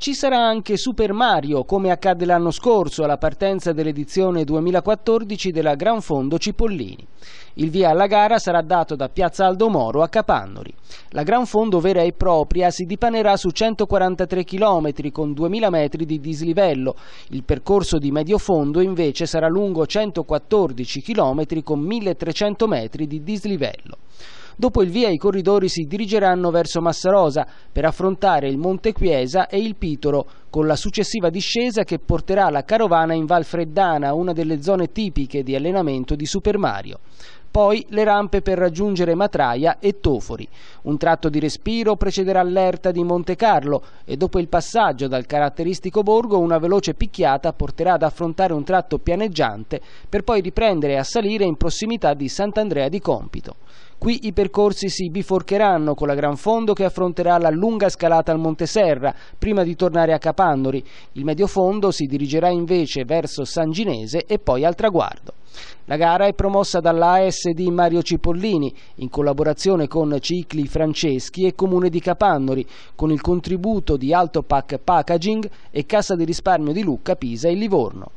Ci sarà anche Super Mario, come accadde l'anno scorso alla partenza dell'edizione 2014 della Gran Fondo Cipollini. Il via alla gara sarà dato da Piazza Aldo Moro a Capannori. La Gran Fondo vera e propria si dipanerà su 143 km con 2000 metri di dislivello. Il percorso di medio fondo invece sarà lungo 114 km con 1300 metri di dislivello. Dopo il via i corridori si dirigeranno verso Massarosa per affrontare il Monte Chiesa e il Pitoro, con la successiva discesa che porterà la carovana in Val Freddana, una delle zone tipiche di allenamento di Super Mario poi le rampe per raggiungere Matraia e Tofori. Un tratto di respiro precederà l'erta di Monte Carlo e dopo il passaggio dal caratteristico borgo una veloce picchiata porterà ad affrontare un tratto pianeggiante per poi riprendere a salire in prossimità di Sant'Andrea di Compito. Qui i percorsi si biforcheranno con la Gran Fondo che affronterà la lunga scalata al Monte Serra prima di tornare a Capannori. Il Medio Fondo si dirigerà invece verso San Ginese e poi al traguardo. La gara è promossa dall'ASD Mario Cipollini in collaborazione con Cicli Franceschi e Comune di Capannori, con il contributo di Altopac Packaging e Cassa di risparmio di Lucca, Pisa e Livorno.